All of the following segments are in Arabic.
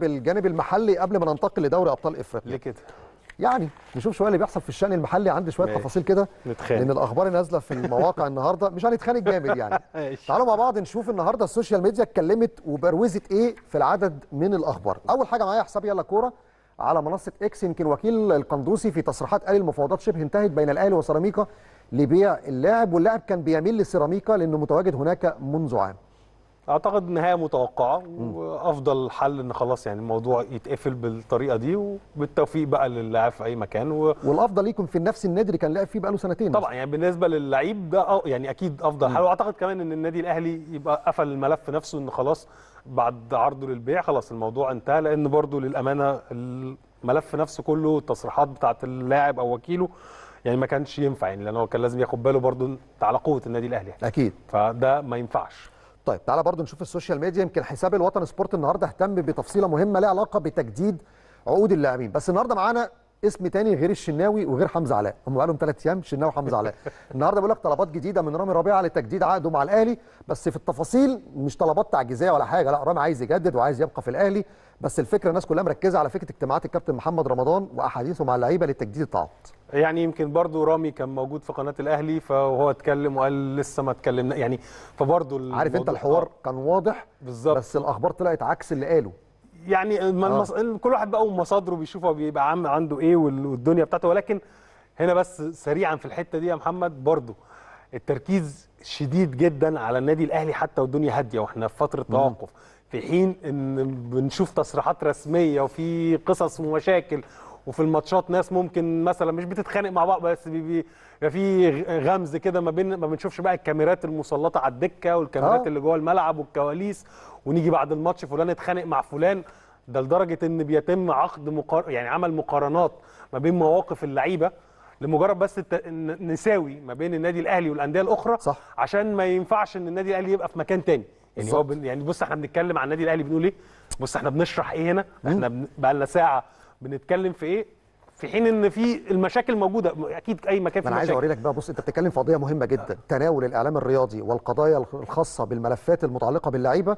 بالجانب المحلي قبل ما ننتقل لدوري ابطال افريقيا ليه كده يعني نشوف شويه اللي بيحصل في الشان المحلي عندي شويه تفاصيل كده لان الاخبار نازله في المواقع النهارده مش هنتخانق جامد يعني تعالوا مع بعض نشوف النهارده السوشيال ميديا اتكلمت وبروزت ايه في العدد من الاخبار اول حاجه معايا حساب يلا كوره على منصه اكس يمكن وكيل القندوسي في تصريحات قال المفاوضات شبه انتهت بين الاهلي وسيراميكا لبيع اللاعب واللاعب كان بيميل لسيراميكا لانه متواجد هناك منذ عام اعتقد نهايه متوقعه وافضل حل ان خلاص يعني الموضوع يتقفل بالطريقه دي وبالتوفيق بقى للاعب في اي مكان و... والافضل يكون في نفس النادي كان لاعب فيه بقاله سنتين طبعا يعني بالنسبه للعيب ده آه، يعني اكيد افضل حل واعتقد كمان ان النادي الاهلي يبقى قفل الملف نفسه ان خلاص بعد عرضه للبيع خلاص الموضوع انتهى لان برضه للامانه الملف نفسه كله التصريحات بتاعه اللاعب او وكيله يعني ما كانش ينفع يعني لان هو كان لازم ياخد باله برضه على قوه النادي الاهلي اكيد فده ما ينفعش طيب تعالى برضو نشوف السوشيال ميديا يمكن حساب الوطن سبورت النهارده اهتم بتفصيله مهمه ليها علاقه بتجديد عقود اللاعبين بس النهارده معانا اسم تاني غير الشناوي وغير حمزه علاء هم بقالهم ثلاث ايام شناوي وحمزه علاء النهارده بيقول لك طلبات جديده من رامي ربيعه لتجديد عقده مع الاهلي بس في التفاصيل مش طلبات تعجيزيه ولا حاجه لا رامي عايز يجدد وعايز يبقى في الاهلي بس الفكره الناس كلها مركزه على فكره اجتماعات الكابتن محمد رمضان واحاديثه مع اللعيبه لتجديد التعاقد يعني يمكن برضو رامي كان موجود في قناه الاهلي فهو اتكلم وقال لسه ما اتكلمنا يعني فبرضو عارف انت الحوار آه. كان واضح بالظبط بس الاخبار طلعت عكس اللي قاله يعني آه. المص... كل واحد بقى ومصادره بيشوفه بيبقى عم عنده ايه والدنيا بتاعته ولكن هنا بس سريعا في الحته دي يا محمد برضو التركيز شديد جدا على النادي الاهلي حتى والدنيا هاديه واحنا في فتره توقف في حين ان بنشوف تصريحات رسميه وفي قصص ومشاكل وفي الماتشات ناس ممكن مثلا مش بتتخانق مع بعض بس بيبقى في غمز كده ما بين ما بنشوفش بقى الكاميرات المسلطه على الدكه والكاميرات آه. اللي جوه الملعب والكواليس ونيجي بعد الماتش فلان اتخانق مع فلان ده لدرجه ان بيتم عقد مقار... يعني عمل مقارنات ما بين مواقف اللعيبه لمجرد بس الت... نساوي ما بين النادي الاهلي والانديه الاخرى صح. عشان ما ينفعش ان النادي الاهلي يبقى في مكان تاني يعني هو بن... يعني بص احنا بنتكلم عن النادي الاهلي بنقول ايه بص احنا بنشرح ايه هنا احنا بن... بقى لنا ساعه بنتكلم في ايه في حين ان في المشاكل موجوده اكيد اي مكان في انا عايز اوري لك بقى بص انت بتتكلم في قضيه مهمه جدا تناول الاعلام الرياضي والقضايا الخاصه بالملفات المتعلقه باللعيبه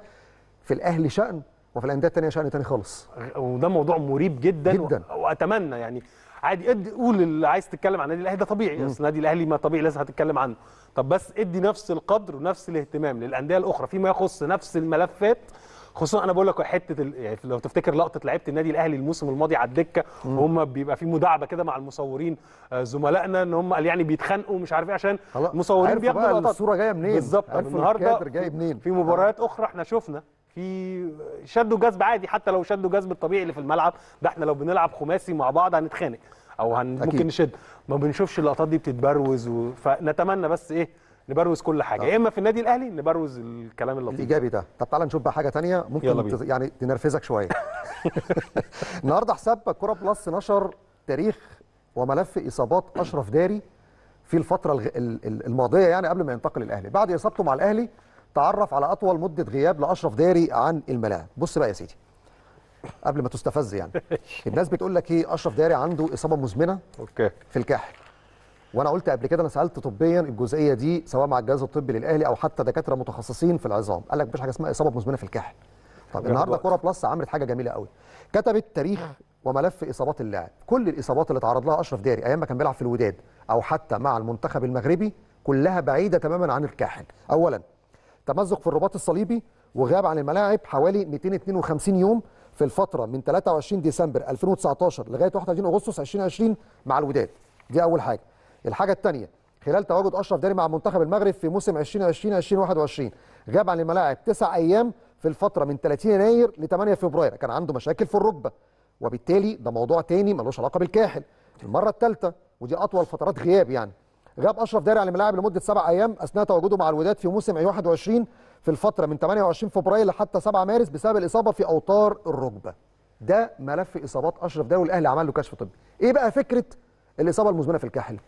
في الاهلي شان وفي الانديه الثانيه شان ثاني خالص وده موضوع مريب جدا, جدا. و... واتمنى يعني عادي ادي قول اللي عايز تتكلم عن النادي الاهلي ده طبيعي اصل النادي الاهلي ما طبيعي لازم هتتكلم عنه طب بس ادي نفس القدر ونفس الاهتمام للانديه الاخرى فيما يخص نفس الملفات خصوصا انا بقول لك حته ال... يعني لو تفتكر لقطه لعيبه النادي الاهلي الموسم الماضي على الدكه وهم بيبقى في مداعبه كده مع المصورين آه، زملائنا ان هم قال يعني بيتخانقوا مش عارف ايه عشان المصورين بياخدوا لقطات الصوره جايه منين بالظبط النهارده جاي منين في مباريات اخرى احنا شفنا في شدوا جذب عادي حتى لو شدوا جذب الطبيعي اللي في الملعب ده احنا لو بنلعب خماسي مع بعض هنتخانق او هن ممكن نشد ما بنشوفش اللقطات دي بتتبروز و... فنتمنى بس ايه نبروز كل حاجه يا آه. اما في النادي الاهلي نبروز الكلام اللطيف الايجابي ده طب تعالى نشوف بقى حاجه ثانيه ممكن يعني تنرفزك شويه النهارده حساب كوره بلس نشر تاريخ وملف اصابات اشرف داري في الفتره الماضيه يعني قبل ما ينتقل الاهلي بعد اصابته مع الاهلي تعرف على اطول مده غياب لاشرف داري عن الملاعب بص بقى يا سيدي قبل ما تستفز يعني الناس بتقول لك ايه اشرف داري عنده اصابه مزمنه اوكي في الكاحل وانا قلت قبل كده انا سالت طبيا الجزئيه دي سواء مع الجهاز الطبي للاهلي او حتى دكاتره متخصصين في العظام قال لك مفيش حاجه اسمها اصابه مزمنه في الكاحل طب النهارده كوره بلس عملت حاجه جميله قوي كتبت تاريخ وملف اصابات اللاعب كل الاصابات اللي تعرض لها اشرف داري ايام ما كان بيلعب في الوداد او حتى مع المنتخب المغربي كلها بعيده تماما عن الكاحل اولا تمزق في الرباط الصليبي وغاب عن الملاعب حوالي 252 يوم في الفتره من 23 ديسمبر 2019 لغايه 31 اغسطس 2020 مع الوداد دي اول حاجه الحاجه الثانيه خلال تواجد اشرف داري مع منتخب المغرب في موسم 2020 2021 غاب عن الملاعب تسع ايام في الفتره من 30 يناير ل 8 فبراير كان عنده مشاكل في الركبه وبالتالي ده موضوع ثاني ملوش علاقه بالكاحل المره الثالثه ودي اطول فترات غياب يعني غاب اشرف داري عن الملاعب لمده سبع ايام اثناء تواجده مع الوداد في موسم 21 في الفتره من 28 فبراير لحتى 7 مارس بسبب الاصابه في اوتار الركبه ده ملف اصابات اشرف داري والاهلي عمل له كشف طبي ايه بقى فكره الاصابه المزمنه في الكاحل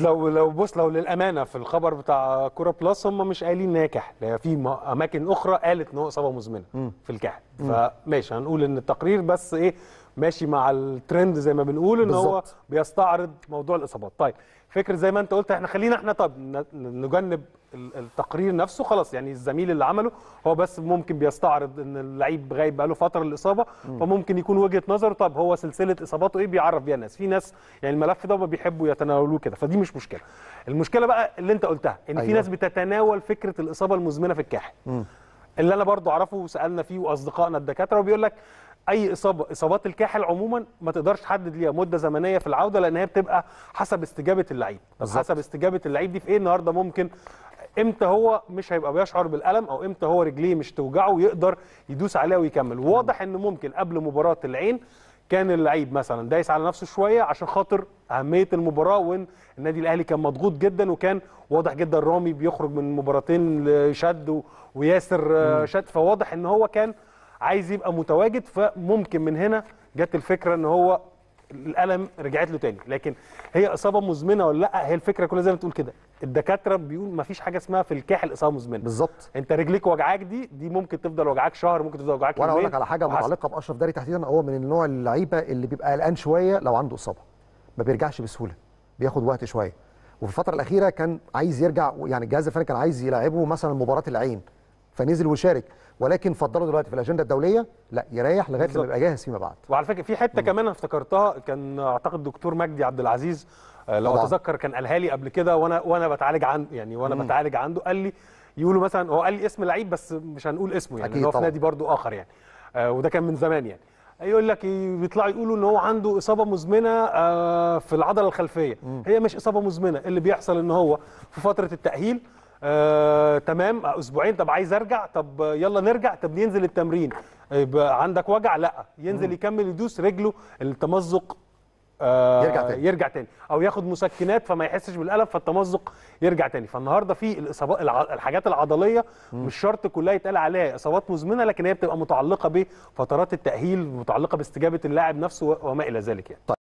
لو لو بص لو للامانه في الخبر بتاع كوره بلس هم مش قايلين ان هي كحل هي في اماكن اخرى قالت ان هو اصابه مزمنه في الكحل فماشي هنقول ان التقرير بس ايه ماشي مع الترند زي ما بنقول ان هو بيستعرض موضوع الاصابات طيب فكر زي ما انت قلت احنا خلينا احنا طب نجنب التقرير نفسه خلاص يعني الزميل اللي عمله هو بس ممكن بيستعرض ان اللعيب غايب بقاله فتره الاصابه فممكن يكون وجهه نظره طب هو سلسله اصاباته ايه بيعرف بيها الناس في ناس يعني الملف ده بيحبوا يتناولوه كده فدي مش مشكله المشكله بقى اللي انت قلتها ان أيوة. في ناس بتتناول فكره الاصابه المزمنه في الكاحل اللي انا برضو اعرفه وسالنا فيه واصدقائنا الدكاتره وبيقول لك اي اصابه اصابات الكاحل عموما ما تقدرش تحدد ليها مده زمنيه في العوده لان هي بتبقى حسب استجابه اللعيب حسب استجابه اللعيب دي في ايه النهارده ممكن امتى هو مش هيبقى بيشعر بالالم او امتى هو رجليه مش توجعه ويقدر يدوس عليها ويكمل واضح ان ممكن قبل مباراه العين كان اللعيب مثلا دايس على نفسه شويه عشان خاطر اهميه المباراه وان النادي الاهلي كان مضغوط جدا وكان واضح جدا رامي بيخرج من مباراتين شد وياسر آه، شد فواضح ان هو كان عايز يبقى متواجد فممكن من هنا جت الفكره ان هو الالم رجعت له تاني لكن هي اصابه مزمنه ولا لا هي الفكره كلها زي ما تقول كده الدكاتره بيقول ما فيش حاجه اسمها في الكاحل اصابه مزمنه بالظبط انت رجليك وجعاك دي دي ممكن تفضل وجعاك شهر ممكن تفضل وجعاك وانا اقول لك على حاجه متعلقه باشرف داري تحديدا هو من النوع اللعيبه اللي بيبقى قلقان شويه لو عنده اصابه ما بيرجعش بسهوله بياخد وقت شويه وفي الفتره الاخيره كان عايز يرجع يعني الجهاز الفني كان عايز يلعبه مثلا مباراه العين فنزل وشارك ولكن فضلوا دلوقتي في الاجنده الدوليه لا يريح لغايه لما يبقى جاهز فيما بعد وعلى فكره في حته كمان افتكرتها كان اعتقد دكتور مجدي عبد العزيز آه، لو اتذكر كان قالها لي قبل كده وانا وانا بتعالج عن يعني وانا بتعالج عنده قال لي يقولوا مثلا هو قال لي اسم لعيب بس مش هنقول اسمه يعني أكيد هو في نادي برده اخر يعني آه وده كان من زمان يعني يقول لك بيطلعوا يقولوا ان هو عنده اصابه مزمنه آه، في العضله الخلفيه هي مش اصابه مزمنه اللي بيحصل ان هو في فتره التاهيل آه، تمام اسبوعين طب عايز ارجع طب يلا نرجع طب ننزل التمرين يبقى عندك وجع لا ينزل مم. يكمل يدوس رجله التمزق آه يرجع تاني يرجع تاني او ياخد مسكنات فما يحسش بالالم فالتمزق يرجع تاني فالنهارده في الاصابات الحاجات العضليه مم. مش شرط كلها يتقال عليها اصابات مزمنه لكن هي بتبقى متعلقه بفترات التاهيل متعلقه باستجابه اللاعب نفسه وما الى ذلك يعني طيب.